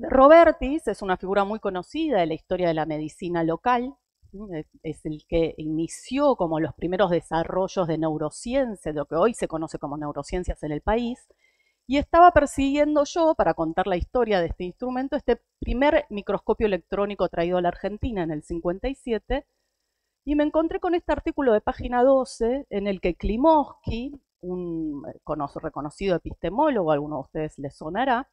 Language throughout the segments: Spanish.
Robertis es una figura muy conocida de la historia de la medicina local, es el que inició como los primeros desarrollos de neurociencia, lo que hoy se conoce como neurociencias en el país, y estaba persiguiendo yo, para contar la historia de este instrumento, este primer microscopio electrónico traído a la Argentina en el 57, y me encontré con este artículo de página 12 en el que Klimovsky, un reconocido epistemólogo, a alguno de ustedes les sonará,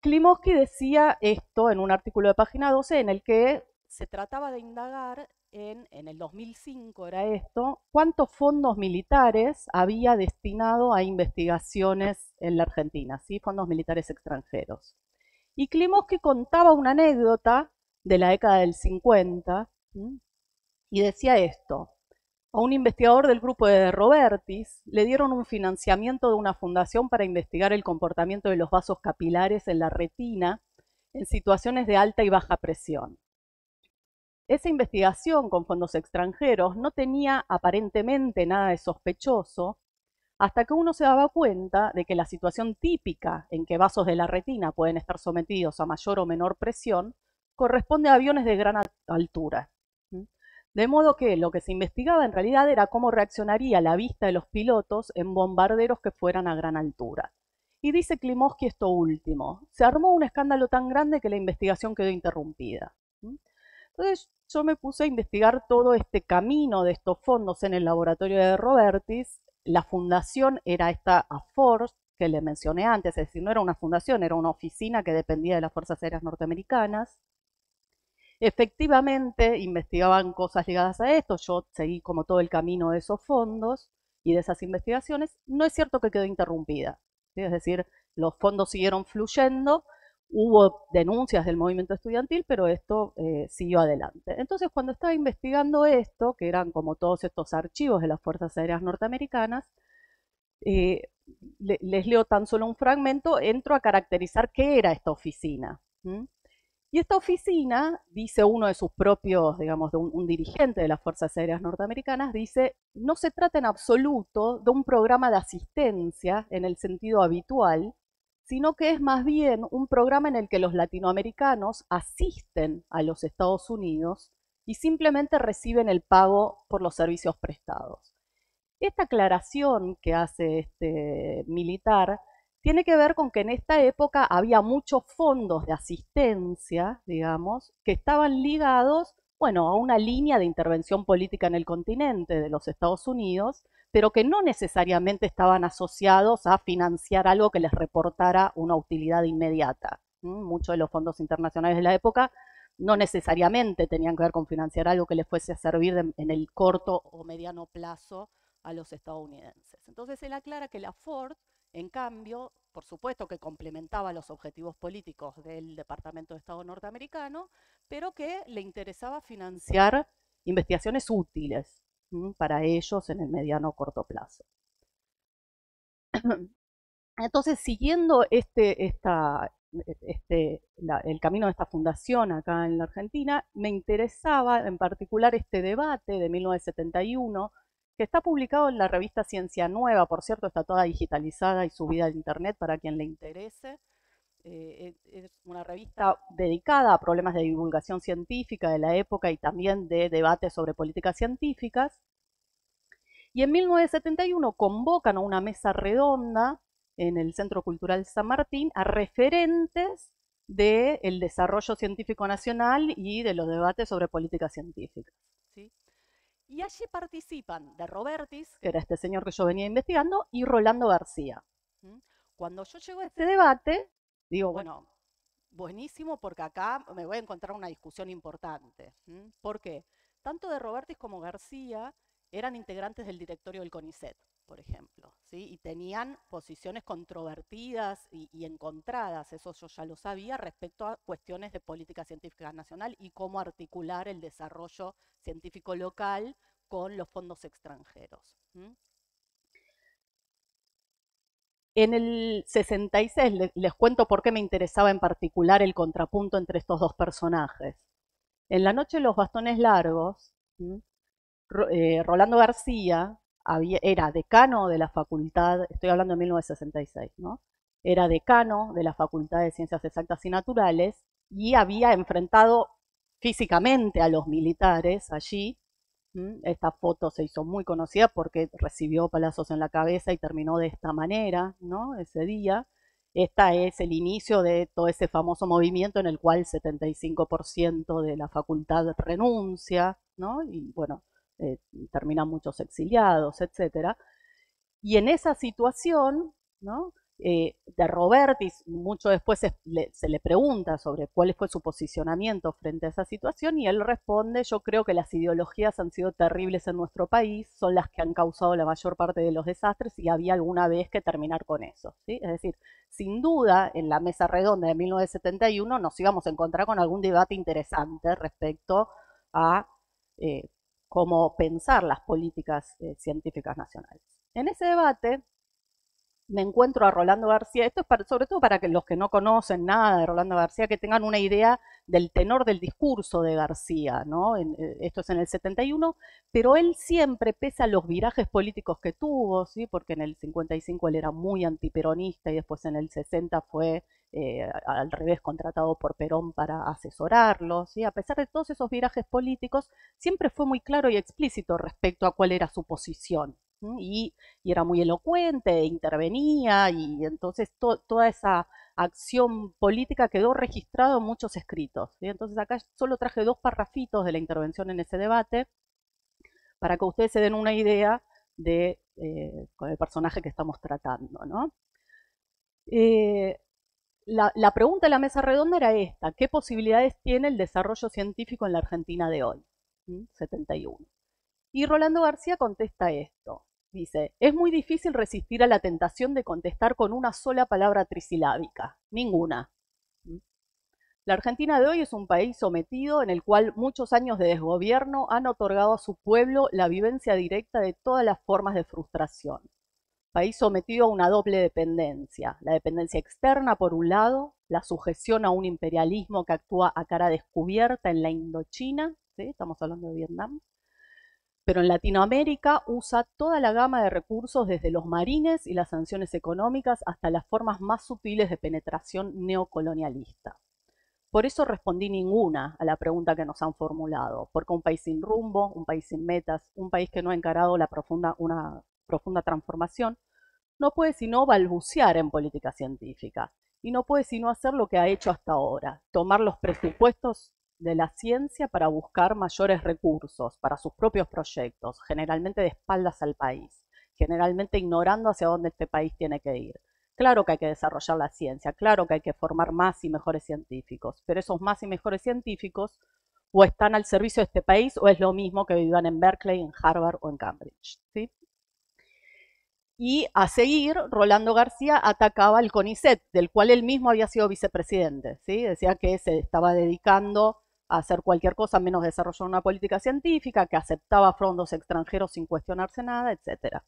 Klimovsky decía esto en un artículo de página 12 en el que se trataba de indagar en, el 2005 era esto, cuántos fondos militares había destinado a investigaciones en la Argentina, ¿sí? fondos militares extranjeros. Y Klimovsky contaba una anécdota de la década del 50 y decía esto, a un investigador del grupo de Robertis le dieron un financiamiento de una fundación para investigar el comportamiento de los vasos capilares en la retina en situaciones de alta y baja presión. Esa investigación con fondos extranjeros no tenía aparentemente nada de sospechoso hasta que uno se daba cuenta de que la situación típica en que vasos de la retina pueden estar sometidos a mayor o menor presión corresponde a aviones de gran altura. De modo que lo que se investigaba en realidad era cómo reaccionaría la vista de los pilotos en bombarderos que fueran a gran altura. Y dice Klimovsky esto último, se armó un escándalo tan grande que la investigación quedó interrumpida. ¿Mm? Entonces yo me puse a investigar todo este camino de estos fondos en el laboratorio de Robertis. La fundación era esta Force que le mencioné antes, es decir, no era una fundación, era una oficina que dependía de las Fuerzas Aéreas Norteamericanas. Efectivamente, investigaban cosas ligadas a esto, yo seguí como todo el camino de esos fondos y de esas investigaciones. No es cierto que quedó interrumpida, es decir, los fondos siguieron fluyendo, hubo denuncias del movimiento estudiantil, pero esto eh, siguió adelante. Entonces, cuando estaba investigando esto, que eran como todos estos archivos de las Fuerzas Aéreas Norteamericanas, eh, les leo tan solo un fragmento, entro a caracterizar qué era esta oficina. Y esta oficina, dice uno de sus propios, digamos, un, dirigente de las Fuerzas Aéreas Norteamericanas, dice, no se trata en absoluto de un programa de asistencia en el sentido habitual, sino que es más bien un programa en el que los latinoamericanos asisten a los Estados Unidos y simplemente reciben el pago por los servicios prestados. Esta aclaración que hace este militar tiene que ver con que en esta época había muchos fondos de asistencia, digamos, que estaban ligados, bueno, a una línea de intervención política en el continente de los Estados Unidos, pero que no necesariamente estaban asociados a financiar algo que les reportara una utilidad inmediata. Muchos de los fondos internacionales de la época no necesariamente tenían que ver con financiar algo que les fuese a servir en el corto o mediano plazo a los estadounidenses. Entonces él aclara que la Ford en cambio, por supuesto que complementaba los objetivos políticos del Departamento de Estado norteamericano, pero que le interesaba financiar investigaciones útiles para ellos en el mediano o corto plazo. Entonces, siguiendo este, este el camino de esta fundación acá en la Argentina, me interesaba en particular este debate de 1971 que está publicado en la revista Ciencia Nueva, por cierto, está toda digitalizada y subida al internet para quien le interese. Eh, eh, es una revista dedicada a problemas de divulgación científica de la época y también de debates sobre políticas científicas. Y en 1971 convocan a una mesa redonda en el Centro Cultural San Martín a referentes del desarrollo científico nacional y de los debates sobre políticas científicas. Y allí participan de Robertis, que era este señor que yo venía investigando, y Rolando García. ¿Mm? Cuando yo llego a este, este debate, digo, bueno, buenísimo porque acá me voy a encontrar una discusión importante. ¿Mm? ¿Por qué? Tanto de Robertis como García eran integrantes del directorio del CONICET por ejemplo, ¿sí? y tenían posiciones controvertidas y, encontradas, eso yo ya lo sabía, respecto a cuestiones de política científica nacional y cómo articular el desarrollo científico local con los fondos extranjeros. En el 66 les, cuento por qué me interesaba en particular el contrapunto entre estos dos personajes. En la noche de los bastones largos, eh, Rolando García, era decano de la facultad, estoy hablando de 1966, ¿no? Era decano de la Facultad de Ciencias Exactas y Naturales y había enfrentado físicamente a los militares allí. Esta foto se hizo muy conocida porque recibió palazos en la cabeza y terminó de esta manera, ¿no? Ese día. Esta es el inicio de todo ese famoso movimiento en el cual 75% de la facultad renuncia, ¿no? Y bueno, eh, terminan muchos exiliados, etcétera, Y en esa situación, ¿no? Eh, de Roberti, mucho después se le, pregunta sobre cuál fue su posicionamiento frente a esa situación y él responde, yo creo que las ideologías han sido terribles en nuestro país, son las que han causado la mayor parte de los desastres y había alguna vez que terminar con eso. ¿sí? Es decir, sin duda, en la mesa redonda de 1971 nos íbamos a encontrar con algún debate interesante respecto a eh, cómo pensar las políticas eh, científicas nacionales. En ese debate, me encuentro a Rolando García, esto es sobre todo para que los que no conocen nada de Rolando García, que tengan una idea del tenor del discurso de García, ¿no? Eh, esto es en el 71, pero él siempre, pese a los virajes políticos que tuvo, ¿sí? porque en el 55 él era muy antiperonista y después en el 60 fue eh, al revés contratado por Perón para asesorarlo, ¿sí? a pesar de todos esos virajes políticos, siempre fue muy claro y explícito respecto a cuál era su posición. Y, era muy elocuente, intervenía, y entonces toda esa acción política quedó registrada en muchos escritos. Entonces acá solo traje dos parrafitos de la intervención en ese debate para que ustedes se den una idea de eh, con el personaje que estamos tratando. Eh, la, pregunta de la mesa redonda era esta, ¿qué posibilidades tiene el desarrollo científico en la Argentina de hoy? 71. ¿Mm? Y Rolando García contesta esto, Dice, es muy difícil resistir a la tentación de contestar con una sola palabra trisilábica, ninguna. ¿Mm? La Argentina de hoy es un país sometido en el cual muchos años de desgobierno han otorgado a su pueblo la vivencia directa de todas las formas de frustración. País sometido a una doble dependencia, la dependencia externa por un lado, la sujeción a un imperialismo que actúa a cara descubierta en la Indochina, ¿sí? estamos hablando de Vietnam, pero en Latinoamérica usa toda la gama de recursos desde los marines y las sanciones económicas hasta las formas más sutiles de penetración neocolonialista. Por eso respondí ninguna a la pregunta que nos han formulado, porque un país sin rumbo, un país sin metas, un país que no ha encarado la profunda, una profunda transformación, no puede sino balbucear en política científica y no puede sino hacer lo que ha hecho hasta ahora, tomar los presupuestos de la ciencia para buscar mayores recursos para sus propios proyectos, generalmente de espaldas al país, generalmente ignorando hacia dónde este país tiene que ir. Claro que hay que desarrollar la ciencia, claro que hay que formar más y mejores científicos, pero esos más y mejores científicos o están al servicio de este país o es lo mismo que vivan en Berkeley, en Harvard o en Cambridge. Y a seguir, Rolando García atacaba el CONICET, del cual él mismo había sido vicepresidente. ¿sí? Decía que se estaba dedicando hacer cualquier cosa menos desarrollar una política científica, que aceptaba fondos extranjeros sin cuestionarse nada, etc.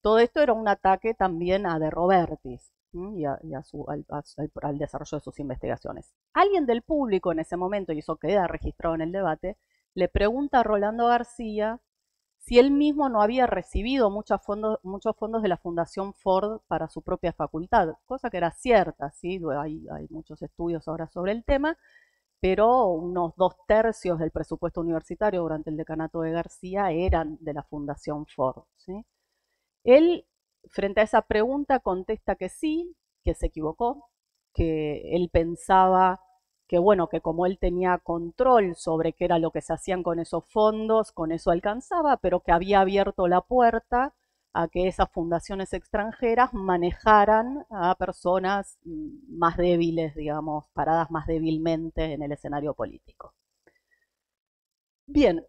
Todo esto era un ataque también a De Robertis y, al, desarrollo de sus investigaciones. Alguien del público en ese momento, y eso queda registrado en el debate, le pregunta a Rolando García si él mismo no había recibido muchos fondos, de la Fundación Ford para su propia facultad, cosa que era cierta, ¿sí? hay, hay muchos estudios ahora sobre el tema, pero unos dos tercios del presupuesto universitario durante el decanato de García eran de la Fundación Ford. Él, frente a esa pregunta, contesta que sí, que se equivocó, que él pensaba que, bueno, que como él tenía control sobre qué era lo que se hacían con esos fondos, con eso alcanzaba, pero que había abierto la puerta a que esas fundaciones extranjeras manejaran a personas más débiles, digamos, paradas más débilmente en el escenario político. Bien,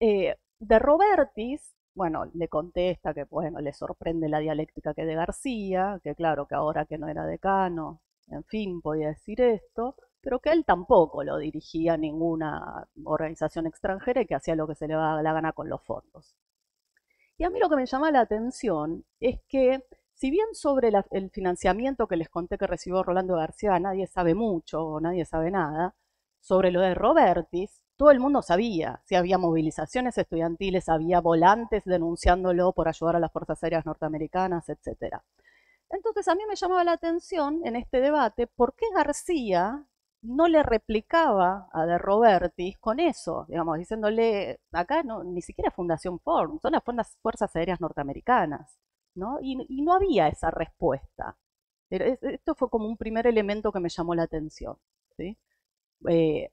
eh, de Robertis, bueno, le contesta que bueno, le sorprende la dialéctica que de García, que claro que ahora que no era decano, en fin, podía decir esto, pero que él tampoco lo dirigía a ninguna organización extranjera y que hacía lo que se le daba la gana con los fondos. Y a mí lo que me llama la atención es que, si bien sobre el financiamiento que les conté que recibió Rolando García, nadie sabe mucho o nadie sabe nada, sobre lo de Robertis, todo el mundo sabía. Si había movilizaciones estudiantiles, había volantes denunciándolo por ayudar a las Fuerzas Aéreas Norteamericanas, etc. Entonces a mí me llamaba la atención en este debate por qué García no le replicaba a De Robertis con eso, digamos, diciéndole, acá no, ni siquiera Fundación Ford, son las Fuerzas Aéreas Norteamericanas, ¿no? Y, no había esa respuesta. esto fue como un primer elemento que me llamó la atención. ¿sí? Eh,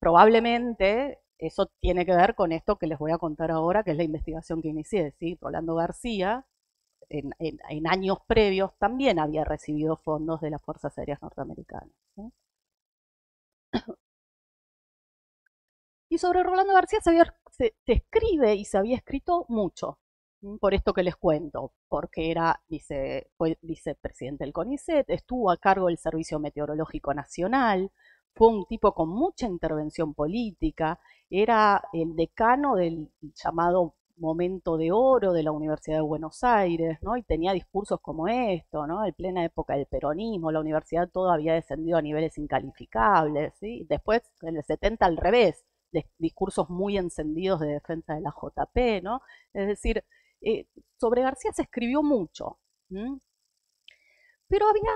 probablemente eso tiene que ver con esto que les voy a contar ahora, que es la investigación que inicié. ¿sí? Rolando García, en, años previos, también había recibido fondos de las Fuerzas Aéreas Norteamericanas. ¿sí? Y sobre Rolando García se, escribe y se había escrito mucho, por esto que les cuento, porque era dice, fue vicepresidente del CONICET, estuvo a cargo del Servicio Meteorológico Nacional, fue un tipo con mucha intervención política, era el decano del llamado momento de oro de la Universidad de Buenos Aires, ¿no? Y tenía discursos como esto, ¿no? En plena época del peronismo, la universidad había descendido a niveles incalificables, ¿sí? Después, en el 70 al revés, discursos muy encendidos de defensa de la JP, ¿no? Es decir, eh, sobre García se escribió mucho, pero había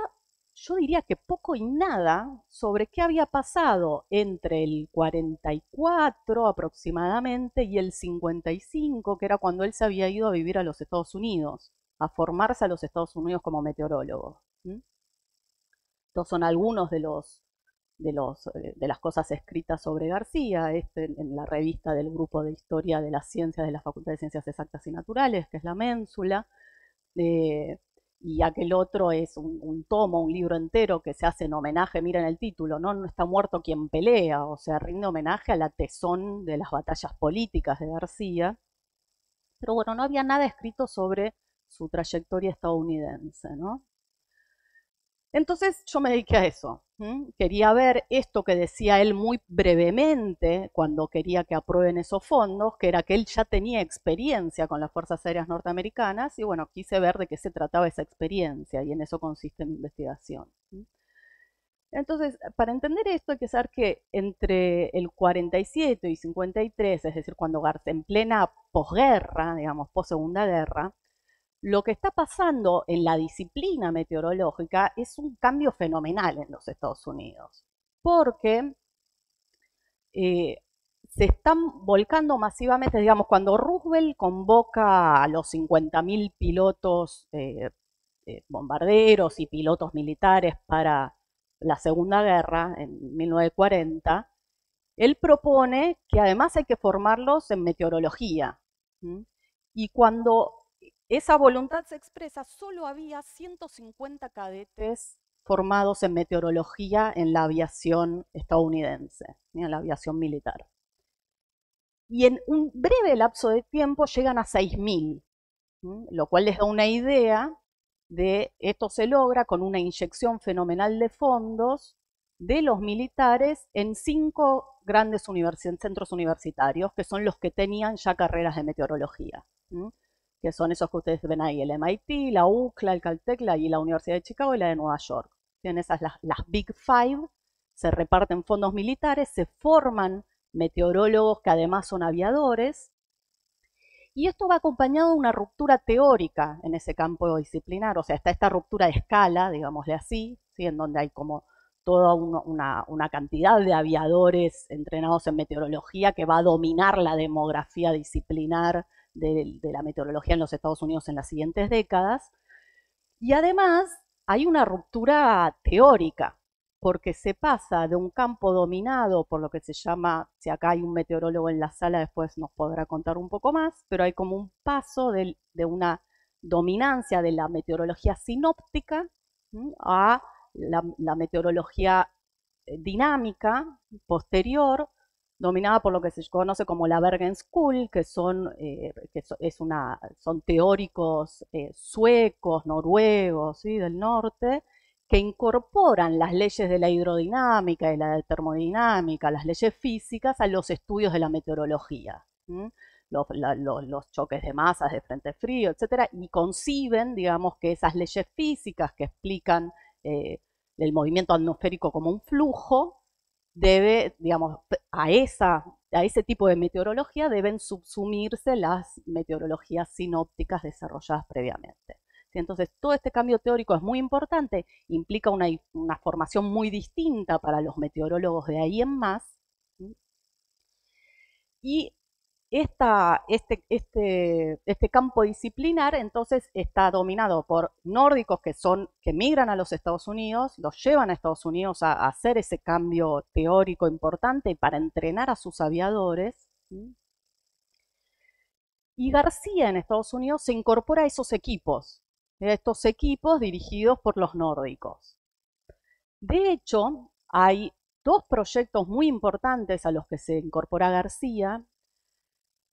yo diría que poco y nada sobre qué había pasado entre el 44 aproximadamente y el 55, que era cuando él se había ido a vivir a los Estados Unidos, a formarse a los Estados Unidos como meteorólogo. Estos son algunos de los de, los, eh, de, las cosas escritas sobre García, este, en la revista del Grupo de Historia de las Ciencias de la Facultad de Ciencias Exactas y Naturales, que es la Ménsula. de eh, y aquel otro es un, tomo, un libro entero que se hace en homenaje, miren el título, ¿no? No está muerto quien pelea, o sea, rinde homenaje a la tesón de las batallas políticas de García. Pero bueno, no había nada escrito sobre su trayectoria estadounidense, ¿no? Entonces yo me dediqué a eso. Quería ver esto que decía él muy brevemente cuando quería que aprueben esos fondos, que era que él ya tenía experiencia con las Fuerzas Aéreas Norteamericanas y bueno, quise ver de qué se trataba esa experiencia y en eso consiste mi investigación. Entonces, para entender esto hay que saber que entre el 47 y 53, es decir, cuando Garza, en plena posguerra, digamos, possegunda guerra, lo que está pasando en la disciplina meteorológica es un cambio fenomenal en los Estados Unidos, porque eh, se están volcando masivamente, digamos, cuando Roosevelt convoca a los 50.000 pilotos eh, eh, bombarderos y pilotos militares para la Segunda Guerra en 1940, él propone que además hay que formarlos en meteorología. Y cuando esa voluntad se expresa, solo había 150 cadetes formados en meteorología en la aviación estadounidense, ¿eh? en la aviación militar. Y en un breve lapso de tiempo llegan a 6.000, lo cual les da una idea de esto se logra con una inyección fenomenal de fondos de los militares en cinco grandes centros universitarios, que son los que tenían ya carreras de meteorología que son esos que ustedes ven ahí, el MIT, la UCLA, el Caltech la, y la Universidad de Chicago y la de Nueva York. Tienen esas las, Big Five, se reparten fondos militares, se forman meteorólogos que además son aviadores, y esto va acompañado de una ruptura teórica en ese campo disciplinar, o sea, está esta ruptura de escala, digámosle así, ¿sí? en donde hay como toda una, cantidad de aviadores entrenados en meteorología que va a dominar la demografía disciplinar de, la meteorología en los Estados Unidos en las siguientes décadas. Y además hay una ruptura teórica, porque se pasa de un campo dominado por lo que se llama, si acá hay un meteorólogo en la sala, después nos podrá contar un poco más, pero hay como un paso de, una dominancia de la meteorología sinóptica a la meteorología eh, dinámica posterior, dominada por lo que se conoce como la Bergen School, que son, eh, que es una, son teóricos eh, suecos, noruegos, ¿sí? del norte, que incorporan las leyes de la hidrodinámica y la termodinámica, las leyes físicas, a los estudios de la meteorología. Los, choques de masas de frente frío, etcétera, y conciben, digamos, que esas leyes físicas que explican eh, el movimiento atmosférico como un flujo, debe, digamos, a, esa, a ese tipo de meteorología deben subsumirse las meteorologías sinópticas desarrolladas previamente. Entonces, todo este cambio teórico es muy importante, implica una, una formación muy distinta para los meteorólogos de ahí en más. Y este, este, este, campo disciplinar entonces está dominado por nórdicos que, migran a los Estados Unidos, los llevan a Estados Unidos a hacer ese cambio teórico importante para entrenar a sus aviadores. Y García en Estados Unidos se incorpora a esos equipos, a estos equipos dirigidos por los nórdicos. De hecho, hay dos proyectos muy importantes a los que se incorpora García,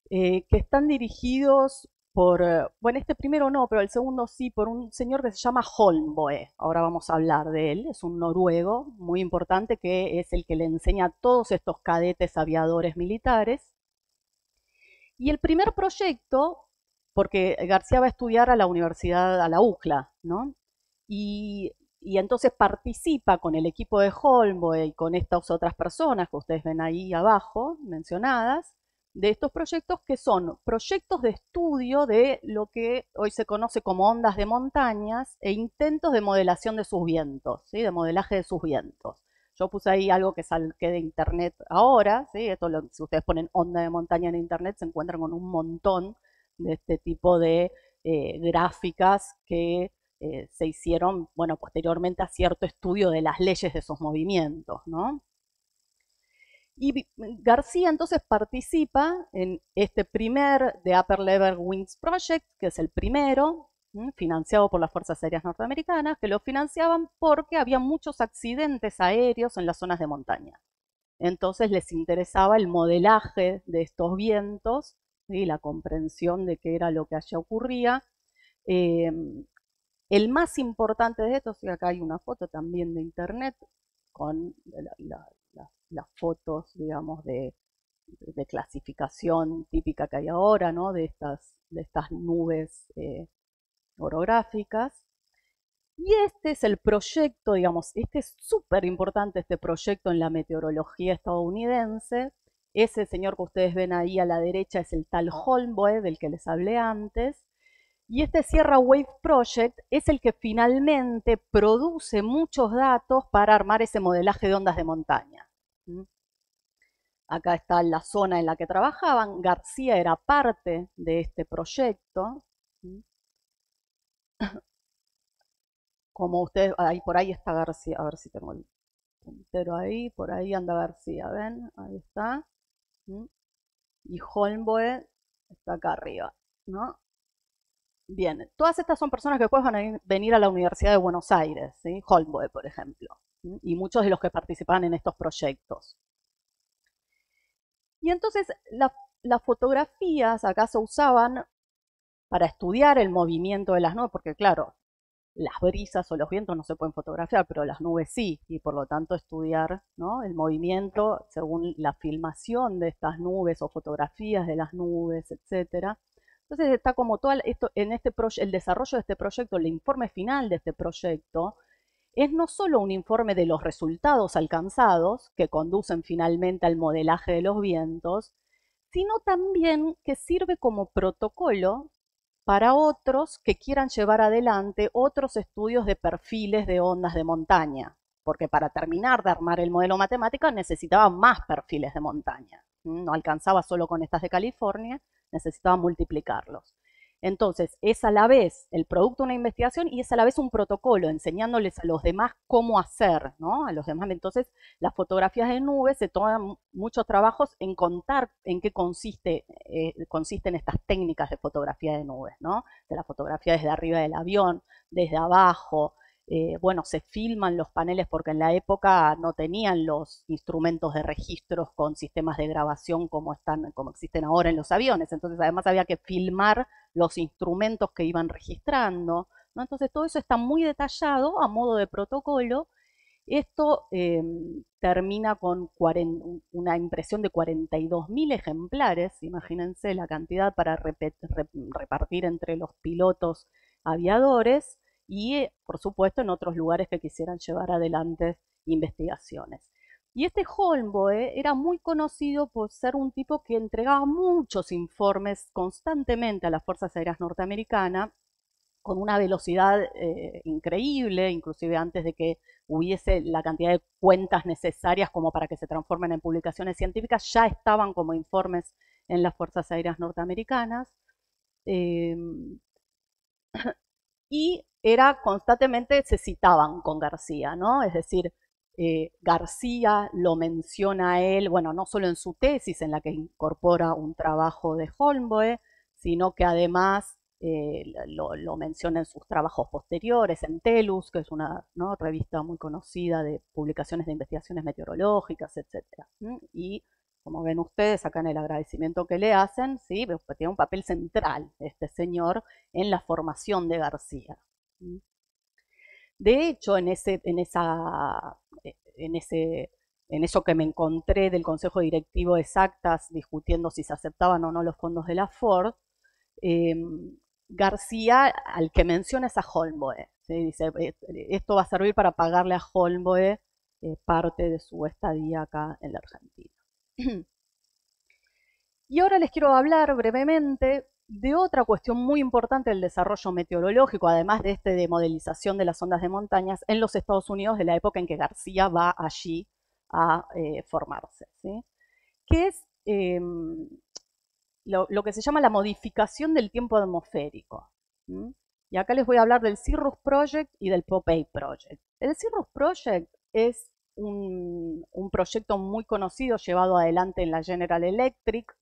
eh, que están dirigidos por, eh, bueno, este primero no, pero el segundo sí, por un señor que se llama Holmboe. Ahora vamos a hablar de él. Es un noruego muy importante que es el que le enseña a todos estos cadetes aviadores militares. Y el primer proyecto, porque García va a estudiar a la universidad, a la UCLA, ¿no? Y, y entonces participa con el equipo de Holmboe y con estas otras personas que ustedes ven ahí abajo mencionadas de estos proyectos que son proyectos de estudio de lo que hoy se conoce como ondas de montañas e intentos de modelación de sus vientos, ¿sí? de modelaje de sus vientos. Yo puse ahí algo que salqué de internet ahora, ¿sí? si ustedes ponen onda de montaña en internet se encuentran con un montón de este tipo de eh, gráficas que eh, se hicieron, bueno, posteriormente a cierto estudio de las leyes de sus movimientos, ¿no? Y García entonces participa en este primer de Upper Level Wings Project, que es el primero, financiado por las Fuerzas Aéreas Norteamericanas, que lo financiaban porque había muchos accidentes aéreos en las zonas de montaña. Entonces les interesaba el modelaje de estos vientos y la comprensión de qué era lo que allá ocurría. Em, el más importante de esto, acá hay una foto también de internet con la, las, fotos, digamos, de, clasificación típica que hay ahora, ¿no? De estas, nubes eh, orográficas. Y este es el proyecto, digamos, este es súper importante, este proyecto en la meteorología estadounidense. Ese señor que ustedes ven ahí a la derecha es el tal Holmboe, del que les hablé antes. Y este Sierra Wave Project es el que finalmente produce muchos datos para armar ese modelaje de ondas de montaña. Acá está la zona en la que trabajaban. García era parte de este proyecto. Como ustedes, ahí por ahí está García, a ver si tengo el puntero ahí, por ahí anda García, ¿ven? Ahí está. Y Holmboe está acá arriba, ¿no? Bien, todas estas son personas que después van a venir a la Universidad de Buenos Aires, ¿sí? Holmboe, por ejemplo y muchos de los que participaban en estos proyectos. Y entonces las fotografías acá se usaban para estudiar el movimiento de las nubes, porque claro, las brisas o los vientos no se pueden fotografiar, pero las nubes sí, y por lo tanto estudiar el movimiento según la filmación de estas nubes o fotografías de las nubes, etc. Entonces está como todo esto, en este el desarrollo de este proyecto, el informe final de este proyecto, es no solo un informe de los resultados alcanzados, que conducen finalmente al modelaje de los vientos, sino también que sirve como protocolo para otros que quieran llevar adelante otros estudios de perfiles de ondas de montaña, porque para terminar de armar el modelo matemático necesitaba más perfiles de montaña. No alcanzaba solo con estas de California, necesitaba multiplicarlos. Entonces, es a la vez el producto de una investigación y es a la vez un protocolo, enseñándoles a los demás cómo hacer, ¿no? A los demás, entonces, las fotografías de nubes se toman muchos trabajos en contar en qué consiste, eh, consisten estas técnicas de fotografía de nubes, ¿no? De la fotografía desde arriba del avión, desde abajo, eh, bueno, se filman los paneles porque en la época no tenían los instrumentos de registros con sistemas de grabación como, están, como existen ahora en los aviones. Entonces, además había que filmar los instrumentos que iban registrando. Entonces, todo eso está muy detallado a modo de protocolo. Esto em, termina con una impresión de 42.000 ejemplares. Imagínense la cantidad para repartir entre los pilotos aviadores y, eh, por supuesto, en otros lugares que quisieran llevar adelante investigaciones. Y este Holmboe era muy conocido por ser un tipo que entregaba muchos informes constantemente a las Fuerzas Aéreas Norteamericanas con una velocidad eh, increíble, inclusive antes de que hubiese la cantidad de cuentas necesarias como para que se transformen en publicaciones científicas, ya estaban como informes en las Fuerzas Aéreas Norteamericanas. Em, y era constantemente, se citaban con García, ¿no? Es decir, eh, García lo menciona a él, bueno, no solo en su tesis en la que incorpora un trabajo de Holmboe, sino que además eh, lo, menciona en sus trabajos posteriores, en TELUS, que es una revista muy conocida de publicaciones de investigaciones meteorológicas, etc. Y como ven ustedes acá en el agradecimiento que le hacen, sí, pues, tiene un papel central este señor en la formación de García. De hecho, en ese, en esa, eh, en ese, en eso que me encontré del Consejo Directivo de Exactas discutiendo si se aceptaban o no los fondos de la Ford, em, García, al que menciona es a Holmboe, dice, eh, esto va a servir para pagarle a Holmboe eh, parte de su estadía acá en la Argentina. Y ahora les quiero hablar brevemente de otra cuestión muy importante del desarrollo meteorológico, además de este de modelización de las ondas de montañas, en los Estados Unidos de la época en que García va allí a eh, formarse, que es em, lo, que se llama la modificación del tiempo atmosférico. Y acá les voy a hablar del Cirrus Project y del Popeye Project. El Cirrus Project es un, un proyecto muy conocido llevado adelante en la General Electric,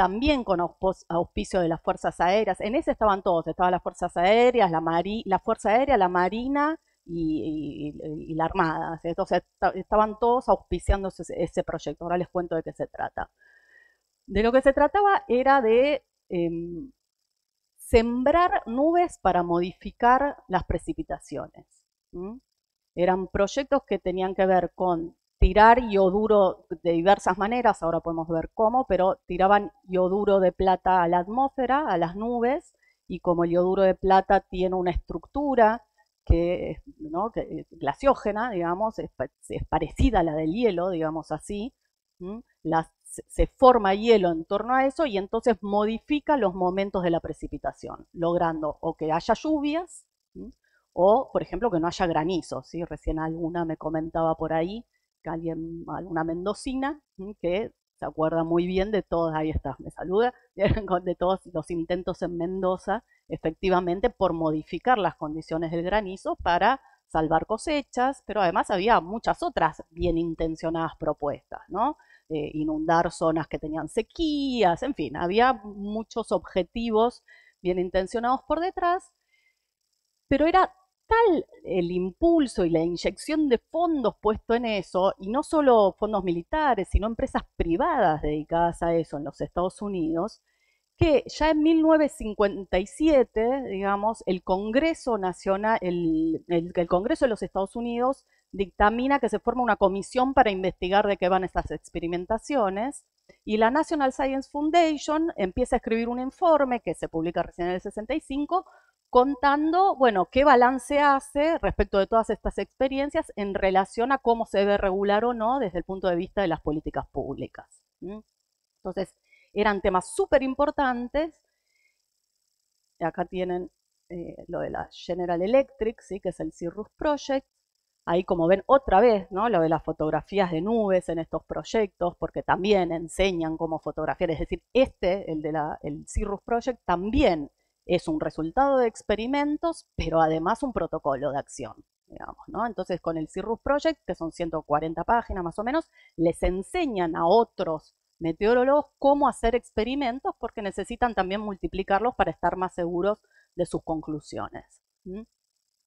también con auspicio de las Fuerzas Aéreas. En ese estaban todos, estaban las Fuerzas Aéreas, la, la Fuerza Aérea, la Marina y, la Armada. Entonces estaban todos auspiciando ese, proyecto. Ahora les cuento de qué se trata. De lo que se trataba era de em, sembrar nubes para modificar las precipitaciones. Eran proyectos que tenían que ver con tirar yoduro de diversas maneras, ahora podemos ver cómo, pero tiraban yoduro de plata a la atmósfera, a las nubes, y como el yoduro de plata tiene una estructura que es glaciógena, digamos, es, parecida a la del hielo, digamos así, se forma hielo en torno a eso y entonces modifica los momentos de la precipitación, logrando o que haya lluvias, o por ejemplo que no haya granizo, recién alguna me comentaba por ahí alguien, alguna mendocina, que se acuerda muy bien de todas, ahí está, me saluda, de todos los intentos en Mendoza, efectivamente, por modificar las condiciones del granizo para salvar cosechas, pero además había muchas otras bien intencionadas propuestas, ¿no? Eh, inundar zonas que tenían sequías, en fin, había muchos objetivos bien intencionados por detrás, pero era tal el impulso y la inyección de fondos puesto en eso, y no solo fondos militares, sino empresas privadas dedicadas a eso en los Estados Unidos, que ya en 1957, digamos, el Congreso Nacional, el, Congreso de los Estados Unidos dictamina que se forma una comisión para investigar de qué van estas experimentaciones, y la National Science Foundation empieza a escribir un informe que se publica recién en el 65 contando, bueno, qué balance hace respecto de todas estas experiencias en relación a cómo se debe regular o no desde el punto de vista de las políticas públicas. Entonces, eran temas súper importantes. Acá tienen eh, lo de la General Electric, ¿sí? que es el Cirrus Project. Ahí, como ven, otra vez, ¿no? lo de las fotografías de nubes en estos proyectos, porque también enseñan cómo fotografiar. Es decir, este, el de la, el Cirrus Project, también es un resultado de experimentos, pero además un protocolo de acción. Entonces, con el Cirrus Project, que son 140 páginas más o menos, les enseñan a otros meteorólogos cómo hacer experimentos porque necesitan también multiplicarlos para estar más seguros de sus conclusiones.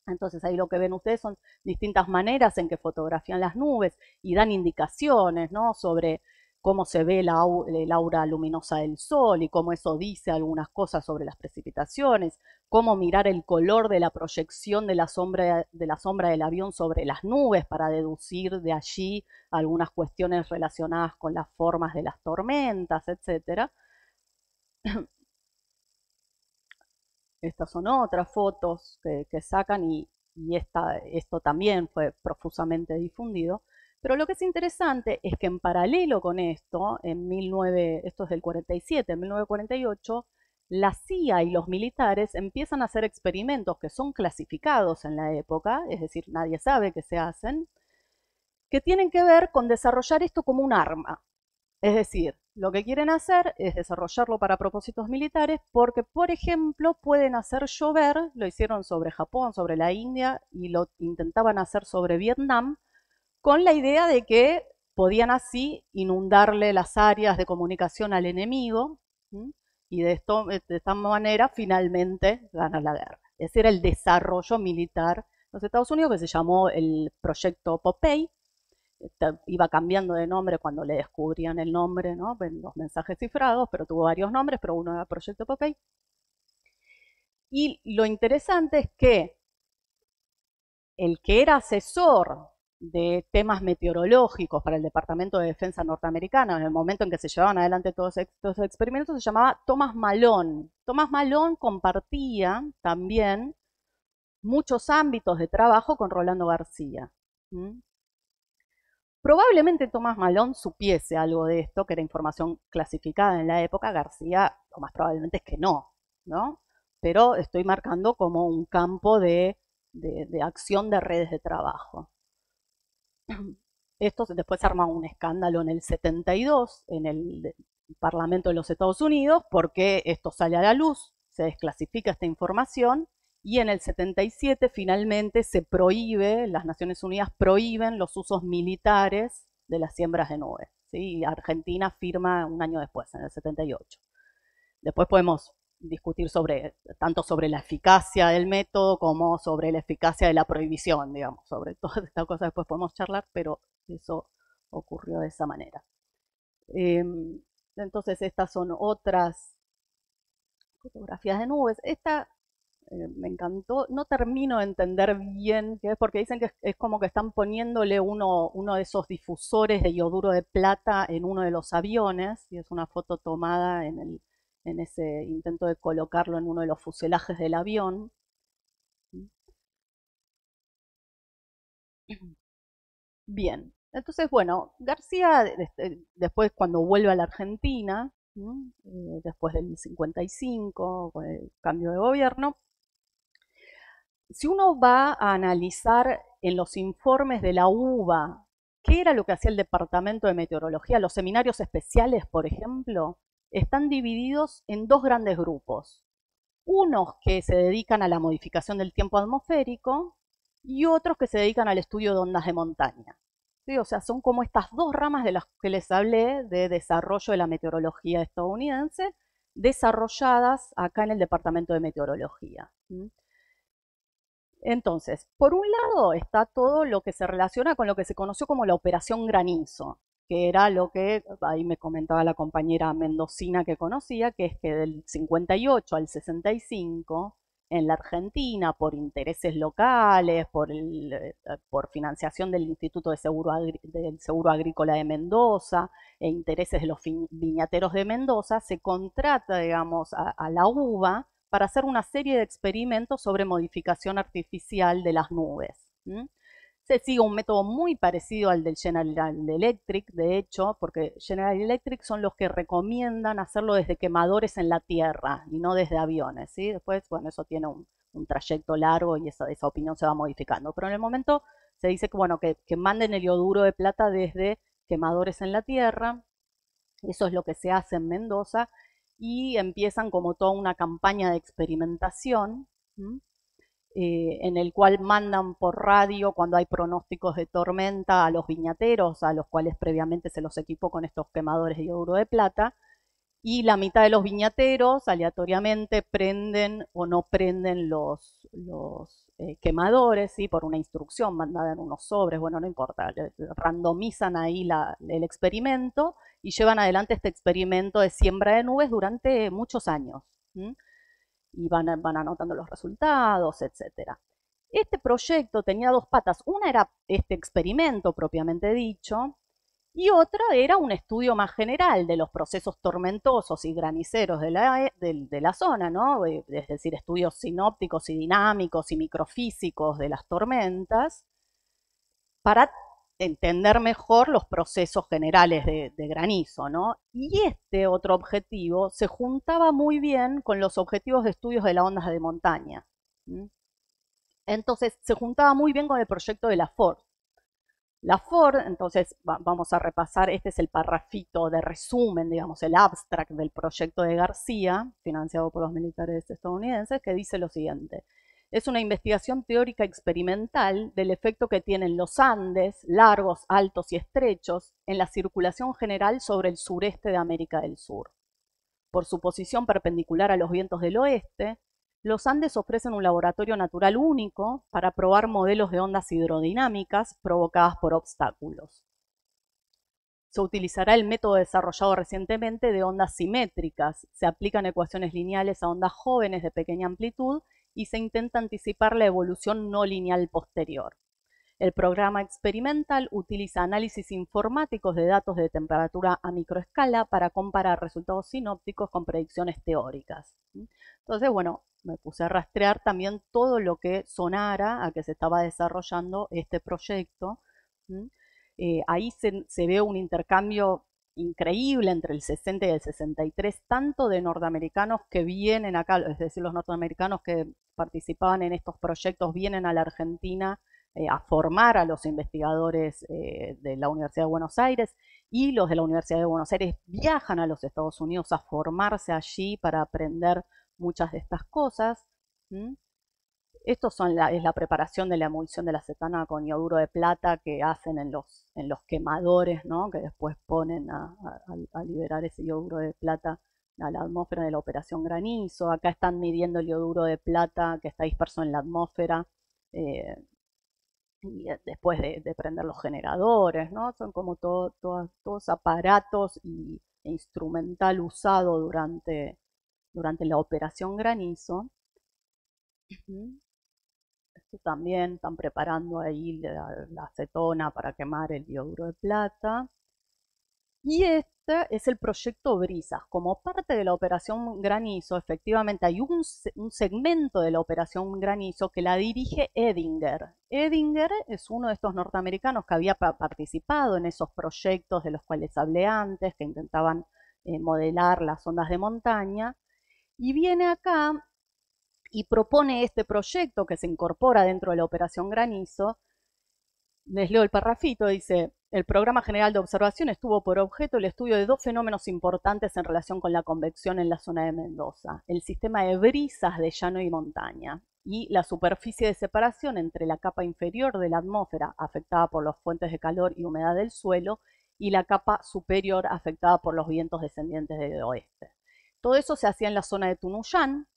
Entonces ahí lo que ven ustedes son distintas maneras en que fotografían las nubes y dan indicaciones ¿no? sobre cómo se ve la, el aura luminosa del sol y cómo eso dice algunas cosas sobre las precipitaciones, cómo mirar el color de la proyección de la sombra, del avión sobre las nubes para deducir de allí algunas cuestiones relacionadas con las formas de las tormentas, etc. Estas son otras fotos que, sacan y, esto también fue profusamente difundido. Pero lo que es interesante es que en paralelo con esto, en 19, esto es del 47, en 1948, la CIA y los militares empiezan a hacer experimentos que son clasificados en la época, es decir, nadie sabe qué se hacen, que tienen que ver con desarrollar esto como un arma. Es decir, lo que quieren hacer es desarrollarlo para propósitos militares porque, por ejemplo, pueden hacer llover, lo hicieron sobre Japón, sobre la India y lo intentaban hacer sobre Vietnam, con la idea de que podían así inundarle las áreas de comunicación al enemigo y eh, de, esta manera finalmente ganar la guerra. Es era el desarrollo militar de los Estados Unidos que se llamó el Proyecto Popey. Este, iba cambiando de nombre cuando le descubrían el nombre ¿no? los mensajes cifrados, pero tuvo varios nombres, pero uno era Proyecto Popey. Y lo interesante es que el que era asesor de temas meteorológicos para el Departamento de Defensa norteamericano, en el momento en que se llevaban adelante todos estos experimentos, se llamaba tomás malón tomás malón compartía también muchos ámbitos de trabajo con Rolando García. Probablemente Tomás Malón supiese algo de esto, que era información clasificada en la época, García lo más probablemente es que no, ¿no? Pero estoy marcando como un campo de acción de redes de trabajo esto después se arma un escándalo en el 72 en el Parlamento de los Estados Unidos porque esto sale a la luz, se desclasifica esta información y en el 77 finalmente se prohíbe, las Naciones Unidas prohíben los usos militares de las siembras de nubes, Argentina firma un año después, en el 78. Después podemos discutir sobre, tanto sobre la eficacia del método como sobre la eficacia de la prohibición, digamos, sobre todas estas cosas después podemos charlar, pero eso ocurrió de esa manera. Em, entonces estas son otras fotografías de nubes. Esta eh, me encantó, no termino de entender bien, porque dicen que es, como que están poniéndole uno, uno de esos difusores de yoduro de plata en uno de los aviones, y es una foto tomada en el en ese intento de colocarlo en uno de los fuselajes del avión. Bien, entonces, bueno, García, después cuando vuelve a la Argentina, eh, después del 55, con el cambio de gobierno, si uno va a analizar en los informes de la UBA, qué era lo que hacía el Departamento de Meteorología, los seminarios especiales, por ejemplo, están divididos en dos grandes grupos. Unos que se dedican a la modificación del tiempo atmosférico y otros que se dedican al estudio de ondas de montaña. O sea, son como estas dos ramas de las que les hablé de desarrollo de la meteorología estadounidense, desarrolladas acá en el Departamento de Meteorología. Entonces, por un lado está todo lo que se relaciona con lo que se conoció como la operación granizo, que era lo que ahí me comentaba la compañera mendocina que conocía, que es que del 58 al 65 en la Argentina por intereses locales, por, eh, financiación del Instituto de Seguro, del Seguro Agrícola de Mendoza e intereses de los viñateros de Mendoza, se contrata, digamos, a, la uva para hacer una serie de experimentos sobre modificación artificial de las nubes. Se sigue un método muy parecido al del General Electric, de hecho, porque General Electric son los que recomiendan hacerlo desde quemadores en la tierra y no desde aviones. ¿sí? Después, bueno, eso tiene un, trayecto largo y esa, esa, opinión se va modificando. Pero en el momento se dice que, bueno, que, manden el ioduro de plata desde quemadores en la tierra. Eso es lo que se hace en Mendoza y empiezan como toda una campaña de experimentación. Eh, en el cual mandan por radio cuando hay pronósticos de tormenta a los viñateros, a los cuales previamente se los equipó con estos quemadores de oro de plata, y la mitad de los viñateros aleatoriamente prenden o no prenden los, los eh, quemadores, ¿sí? por una instrucción mandada en unos sobres, bueno, no importa, eh, randomizan ahí el experimento y llevan adelante este experimento de siembra de nubes durante muchos años y van, anotando los resultados, etcétera. Este proyecto tenía dos patas. Una era este experimento propiamente dicho y otra era un estudio más general de los procesos tormentosos y graniceros de la, la zona, ¿no? es decir, estudios sinópticos y dinámicos y microfísicos de las tormentas para entender mejor los procesos generales de, granizo, ¿no? Y este otro objetivo se juntaba muy bien con los objetivos de estudios de las ondas de montaña. Entonces, se juntaba muy bien con el proyecto de la Ford. La Ford, entonces, vamos a repasar, este es el parrafito de resumen, digamos, el abstract del proyecto de García, financiado por los militares estadounidenses, que dice lo siguiente es una investigación teórica experimental del efecto que tienen los Andes, largos, altos y estrechos, en la circulación general sobre el sureste de América del Sur. Por su posición perpendicular a los vientos del oeste, los Andes ofrecen un laboratorio natural único para probar modelos de ondas hidrodinámicas provocadas por obstáculos. Se utilizará el método desarrollado recientemente de ondas simétricas. Se aplican ecuaciones lineales a ondas jóvenes de pequeña amplitud y se intenta anticipar la evolución no lineal posterior. El programa experimental utiliza análisis informáticos de datos de temperatura a microescala para comparar resultados sinópticos con predicciones teóricas. Entonces, bueno, me puse a rastrear también todo lo que sonara a que se estaba desarrollando este proyecto. Eh, ahí se ve un intercambio increíble entre el 60 y el 63, tanto de norteamericanos que vienen acá, es decir, los norteamericanos que participaban en estos proyectos vienen a la Argentina eh, a formar a los investigadores eh, de la Universidad de Buenos Aires y los de la Universidad de Buenos Aires viajan a los Estados Unidos a formarse allí para aprender muchas de estas cosas. Esto son es la preparación de la emulsión de la cetana con yoduro de plata que hacen en los, en los quemadores, ¿no? que después ponen a, liberar ese yoduro de plata a la atmósfera de la operación granizo. Acá están midiendo el ioduro de plata que está disperso en la atmósfera. Eh, y eh, después de, prender los generadores, ¿no? Son como todos todos aparatos y, e instrumental usado durante, durante la operación granizo. Esto también están preparando ahí la, acetona para quemar el ioduro de plata. Y este es el proyecto Brisas. Como parte de la operación Granizo, efectivamente hay un, segmento de la operación Granizo que la dirige Edinger. Edinger es uno de estos norteamericanos que había participado en esos proyectos de los cuales hablé antes, que intentaban eh, modelar las ondas de montaña. Y viene acá y propone este proyecto que se incorpora dentro de la operación Granizo. Les leo el parrafito, dice, el programa general de observación estuvo por objeto el estudio de dos fenómenos importantes en relación con la convección en la zona de Mendoza, el sistema de brisas de llano y montaña y la superficie de separación entre la capa inferior de la atmósfera afectada por las fuentes de calor y humedad del suelo y la capa superior afectada por los vientos descendientes del oeste. Todo eso se hacía en la zona de Tunuyán,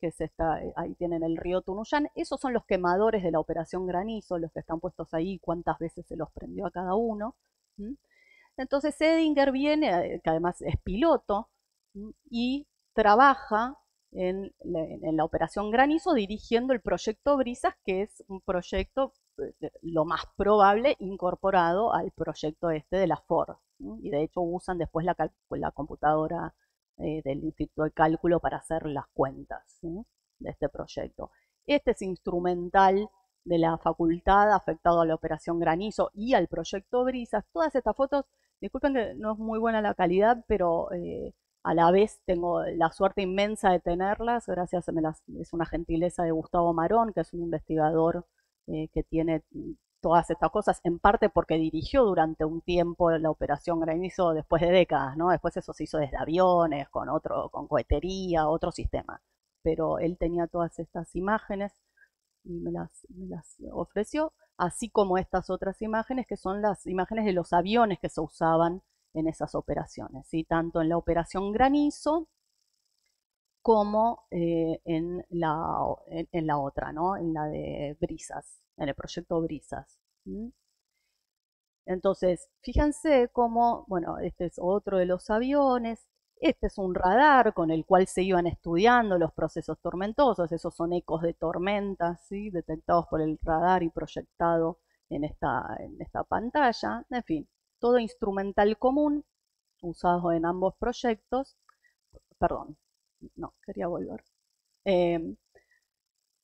que es esta, eh, ahí tienen el río Tunuyán, esos son los quemadores de la operación granizo, los que están puestos ahí, cuántas veces se los prendió a cada uno. Entonces Edinger viene, eh, que además es piloto, y trabaja en la, operación granizo dirigiendo el proyecto Brisas, que es un proyecto eh, lo más probable incorporado al proyecto este de la Ford. Y de hecho usan después la, la computadora eh, del Instituto de Cálculo para hacer las cuentas de este proyecto. Este es instrumental de la facultad afectado a la operación Granizo y al proyecto Brisas. Todas estas fotos, disculpen que no es muy buena la calidad, pero eh, a la vez tengo la suerte inmensa de tenerlas, gracias, me es una gentileza de Gustavo Marón, que es un investigador eh, que tiene todas estas cosas, en parte porque dirigió durante un tiempo la operación Granizo después de décadas, ¿no? Después eso se hizo desde aviones, con otro, con cohetería, otro sistema. Pero él tenía todas estas imágenes y me las, me las ofreció, así como estas otras imágenes que son las imágenes de los aviones que se usaban en esas operaciones, ¿sí? tanto en la operación Granizo como eh, en, la, en, la otra, en la de Brisas, en el proyecto Brisas. Entonces, fíjense cómo, bueno, este es otro de los aviones, este es un radar con el cual se iban estudiando los procesos tormentosos, esos son ecos de tormentas detectados por el radar y proyectado en esta, en esta pantalla, en fin, todo instrumental común usado en ambos proyectos, perdón, no, quería volver. Em,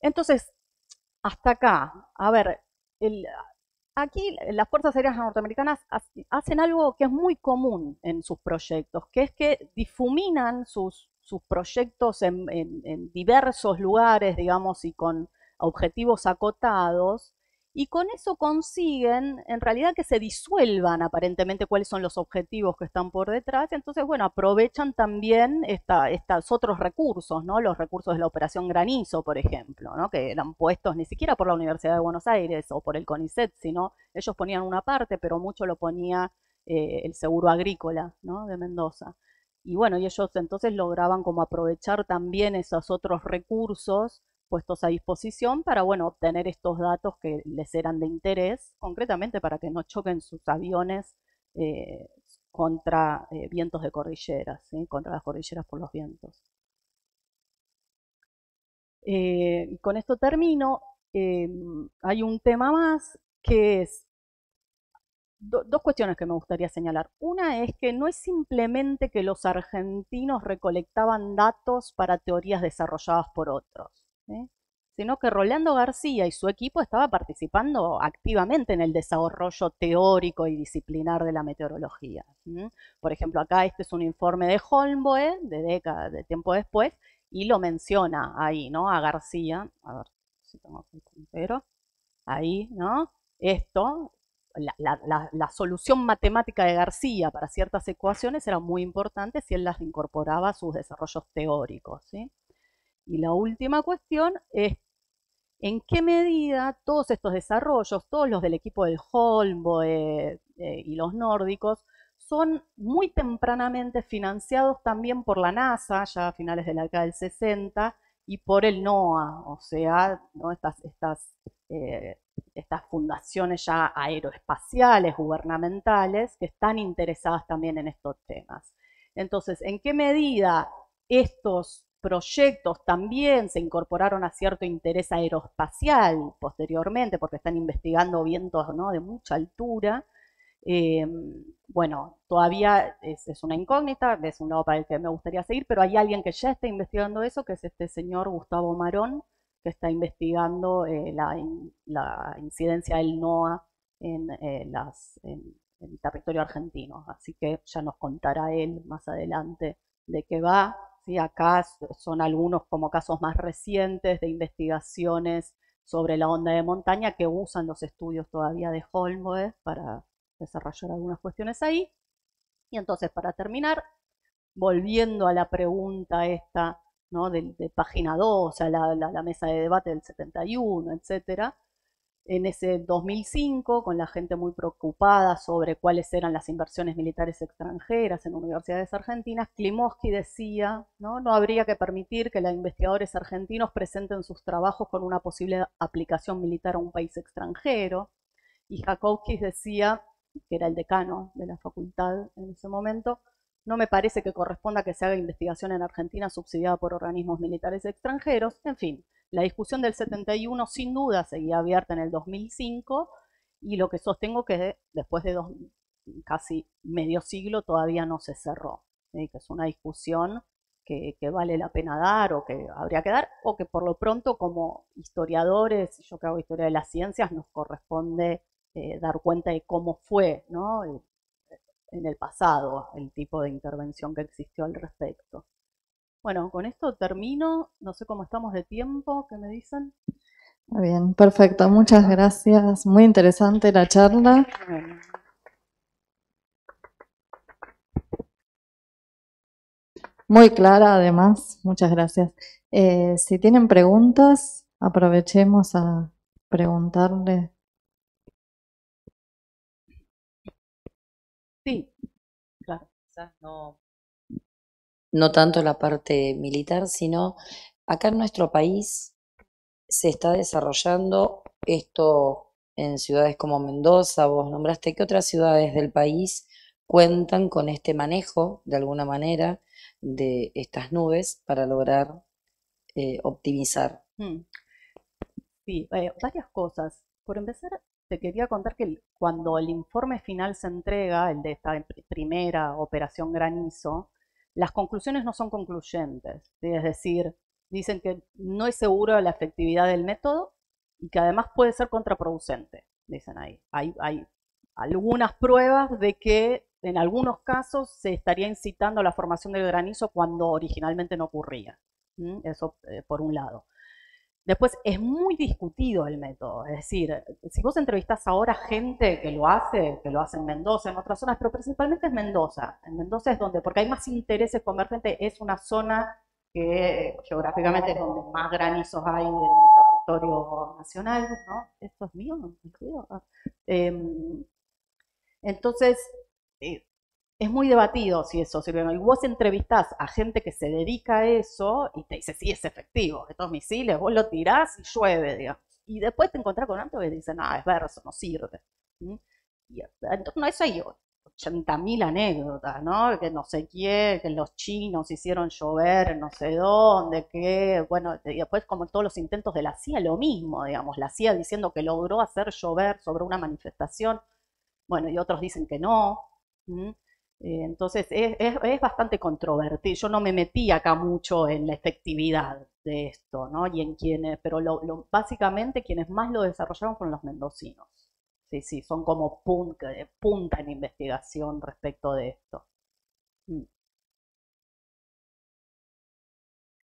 entonces, hasta acá, a ver, aquí las Fuerzas Aéreas Norteamericanas hacen algo que es muy común en sus proyectos, que es que difuminan sus, proyectos en diversos lugares, digamos, y con objetivos acotados, y con eso consiguen, en realidad, que se disuelvan aparentemente cuáles son los objetivos que están por detrás. Entonces, bueno, aprovechan también estos otros recursos, ¿no? Los recursos de la Operación Granizo, por ejemplo, ¿no? Que eran puestos ni siquiera por la Universidad de Buenos Aires o por el CONICET, sino ellos ponían una parte, pero mucho lo ponía eh, el Seguro Agrícola, ¿no? De Mendoza. Y bueno, y ellos entonces lograban como aprovechar también esos otros recursos puestos a disposición para, bueno, obtener estos datos que les eran de interés, concretamente para que no choquen sus aviones eh, contra eh, vientos de cordilleras, contra las cordilleras por los vientos. Eh, con esto termino. hay un tema más que es dos cuestiones que me gustaría señalar. Una es que no es simplemente que los argentinos recolectaban datos para teorías desarrolladas por otros. ¿eh? sino que Rolando García y su equipo estaba participando activamente en el desarrollo teórico y disciplinar de la meteorología. Por ejemplo, acá este es un informe de Holmboe, de décadas, de tiempo después, y lo menciona ahí, ¿no? A García, a ver si tengo el ahí, ¿no? Esto, la, la solución matemática de García para ciertas ecuaciones era muy importante si él las incorporaba a sus desarrollos teóricos, ¿sí? Y la última cuestión es en qué medida todos estos desarrollos, todos los del equipo del Holmboe eh, y los nórdicos, son muy tempranamente financiados también por la NASA, ya a finales del la década del 60, y por el NOAA, o sea, estas, eh, estas fundaciones ya aeroespaciales, gubernamentales, que están interesadas también en estos temas. Entonces, ¿en qué medida estos proyectos también se incorporaron a cierto interés aeroespacial posteriormente, porque están investigando vientos ¿no? de mucha altura. Eh, bueno, todavía es, una incógnita, es un lado para el que me gustaría seguir, pero hay alguien que ya está investigando eso, que es este señor Gustavo Marón, que está investigando eh, la, incidencia del NOAA eh, en el territorio argentino. Así que ya nos contará él más adelante de qué va Acá son algunos como casos más recientes de investigaciones sobre la onda de montaña que usan los estudios todavía de Holmwood para desarrollar algunas cuestiones ahí. Y entonces, para terminar, volviendo a la pregunta esta de, página 2, o la, la mesa de debate del 71, etcétera, en ese 2005, con la gente muy preocupada sobre cuáles eran las inversiones militares extranjeras en universidades argentinas, Klimovsky decía, ¿no? no habría que permitir que los investigadores argentinos presenten sus trabajos con una posible aplicación militar a un país extranjero. Y Jakowski decía, que era el decano de la facultad en ese momento, no me parece que corresponda que se haga investigación en Argentina subsidiada por organismos militares extranjeros. En fin, la discusión del 71 sin duda seguía abierta en el 2005 y lo que sostengo que después de casi medio siglo todavía no se cerró, que es una discusión que, vale la pena dar o que habría que dar, o que por lo pronto como historiadores, yo que hago historia de las ciencias, nos corresponde eh, dar cuenta de cómo fue ¿no? Eh, en el pasado el tipo de intervención que existió al respecto. Bueno, con esto termino. No sé cómo estamos de tiempo, ¿qué me dicen? Muy bien, perfecto. Muchas gracias. Muy interesante la charla. Muy clara, además. Muchas gracias. Eh, si tienen preguntas, aprovechemos a preguntarle. Sí, claro. Quizás no no tanto la parte militar, sino acá en nuestro país se está desarrollando esto en ciudades como Mendoza, vos nombraste, ¿qué otras ciudades del país cuentan con este manejo, de alguna manera, de estas nubes para lograr eh, optimizar? Mm. Sí, eh, varias cosas. Por empezar, te quería contar que cuando el informe final se entrega, el de esta primera operación granizo, las conclusiones no son concluyentes, es decir, dicen que no es de la efectividad del método y que además puede ser contraproducente, dicen ahí. Hay, algunas pruebas de que en algunos casos se estaría incitando a la formación del granizo cuando originalmente no ocurría. Eso eh, por un lado. Después es muy discutido el método, es decir, si vos entrevistas ahora gente que lo hace, que lo hace en Mendoza, en otras zonas, pero principalmente es Mendoza. En Mendoza es donde, porque hay más intereses gente, es una zona que geográficamente es donde más granizos hay en el territorio nacional, ¿no? Esto es mío, no eh, entonces, eh, es muy debatido si eso sirve no. Y vos entrevistás a gente que se dedica a eso y te dice, sí, es efectivo, estos misiles, vos lo tirás y llueve, digamos. Y después te encontrás con otro que dice, no, ah, es verso, no sirve. ¿Mm? Y, eh, entonces, no, eso hay 80.000 anécdotas, ¿no? Que no sé quién, que los chinos hicieron llover no sé dónde, que, bueno, y después como todos los intentos de la CIA, lo mismo, digamos, la CIA diciendo que logró hacer llover sobre una manifestación, bueno, y otros dicen que no. Eh, entonces es, bastante controvertido. Yo no me metí acá mucho en la efectividad de esto, ¿no? Y en quienes, pero básicamente quienes más lo desarrollaron fueron los mendocinos. Sí, sí, son como punta en investigación respecto de esto. Mm.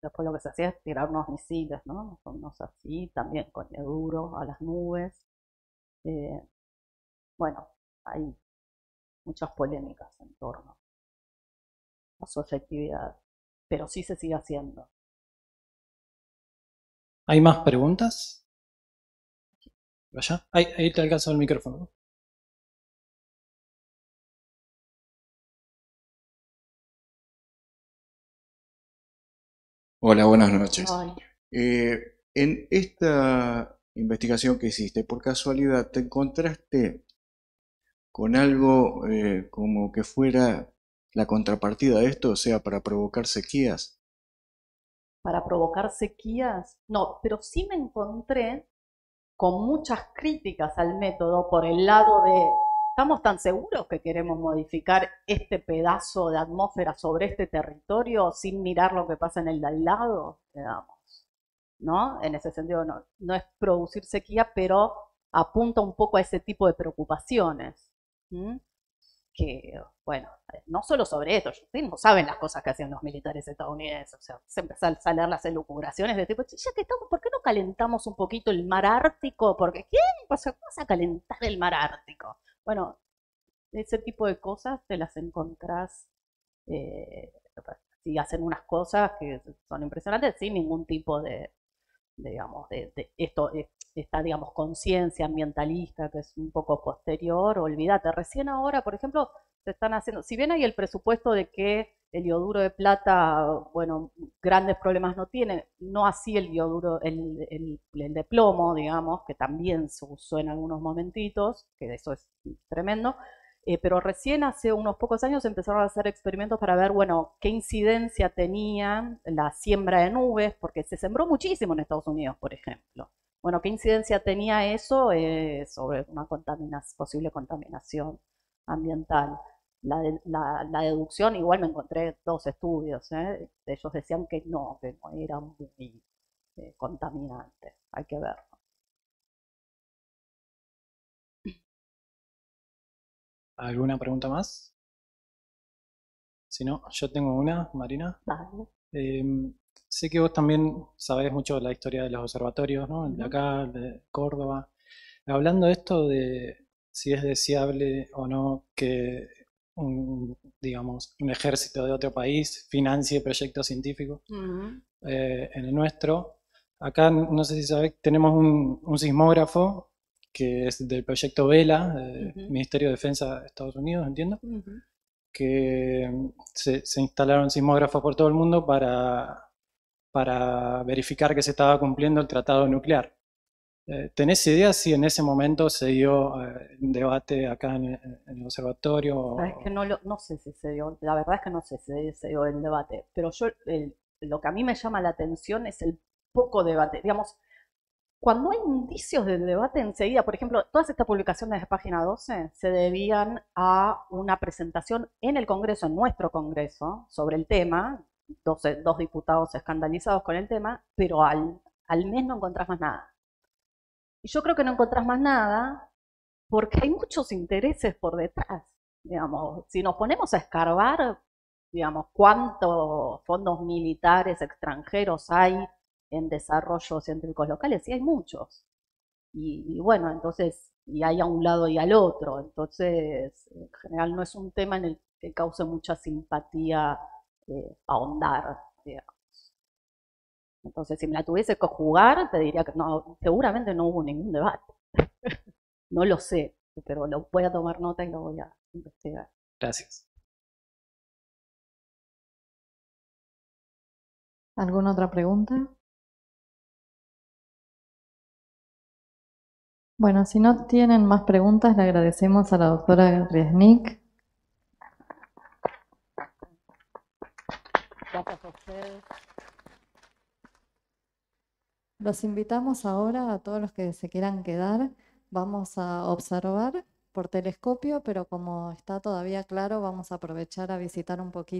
Después lo que se hacía es tirar unos misiles, ¿no? Unos así, también con el duro a las nubes. Eh, bueno, ahí muchas polémicas en torno a su efectividad, pero sí se sigue haciendo. ¿Hay más preguntas? Vaya, ahí, te alcanzó el micrófono. Hola, buenas noches. Eh, en esta investigación que hiciste, por casualidad, ¿te encontraste con algo eh, como que fuera la contrapartida de esto, o sea, para provocar sequías. Para provocar sequías, no, pero sí me encontré con muchas críticas al método por el lado de, ¿estamos tan seguros que queremos modificar este pedazo de atmósfera sobre este territorio sin mirar lo que pasa en el de al lado? Digamos, ¿no? En ese sentido, no es producir sequía, pero apunta un poco a ese tipo de preocupaciones. Que, bueno, no solo sobre esto, no saben las cosas que hacen los militares estadounidenses, o sea, se empiezan a salir las elucubraciones de tipo, ya que estamos, ¿por qué no calentamos un poquito el mar Ártico? Porque, ¿qué? pasa a calentar el mar Ártico? Bueno, ese tipo de cosas te las encontrás si eh, hacen unas cosas que son impresionantes sin ningún tipo de, digamos, de, esto, eh, esta, digamos, conciencia ambientalista que es un poco posterior, olvídate. Recién ahora, por ejemplo, se están haciendo, si bien hay el presupuesto de que el ioduro de plata, bueno, grandes problemas no tiene, no así el ioduro, el, el, de plomo, digamos, que también se usó en algunos momentitos, que eso es tremendo, eh, pero recién hace unos pocos años empezaron a hacer experimentos para ver, bueno, qué incidencia tenía la siembra de nubes, porque se sembró muchísimo en Estados Unidos, por ejemplo. Bueno, ¿qué incidencia tenía eso eh, sobre una posible contaminación ambiental? La, deducción, igual me encontré dos estudios, ¿eh? ellos decían que no, que no era muy eh, contaminante, hay que verlo. ¿Alguna pregunta más? Si no, yo tengo una, Marina. Vale. Em, sé que vos también sabés mucho de la historia de los observatorios, ¿no? El de acá, de Córdoba. Hablando de esto de si es deseable o no que un, digamos, un ejército de otro país financie proyectos científicos eh, en el nuestro, acá no sé si sabés, tenemos un, sismógrafo que es del proyecto Vela, Ministerio de Defensa de Estados Unidos, entiendo, que mm, se, se instalaron sismógrafos por todo el mundo para para verificar que se estaba cumpliendo el tratado nuclear. Eh, ¿Tenés idea si en ese momento se dio eh, un debate acá en, el observatorio? Es que no, lo, sé si se dio, la verdad es que no sé si se dio el debate, pero yo lo que a mí me llama la atención es el poco debate. Digamos, cuando hay indicios de debate enseguida, por ejemplo, todas estas publicaciones de página 12 se debían a una presentación en el Congreso, en nuestro Congreso, sobre el tema, eh, dos, diputados escandalizados con el tema, pero al, al mes no encontrás más nada. Y yo creo que no encontrás más nada porque hay muchos intereses por detrás. Digamos, si nos ponemos a escarbar, digamos, cuántos fondos militares extranjeros hay en desarrollos científicos locales, sí hay muchos. Y, y, bueno, entonces, y hay a un lado y al otro. Entonces, en general no es un tema en el que cause mucha simpatía este, ahondar, digamos. Entonces, si me la tuviese que jugar, te diría que no, seguramente no hubo ningún debate. no lo sé, pero lo voy a tomar nota y lo voy a investigar. Gracias. ¿Alguna otra pregunta? Bueno, si no tienen más preguntas, le agradecemos a la doctora Riesnik Los invitamos ahora a todos los que se quieran quedar. Vamos a observar por telescopio, pero como está todavía claro, vamos a aprovechar a visitar un poquito.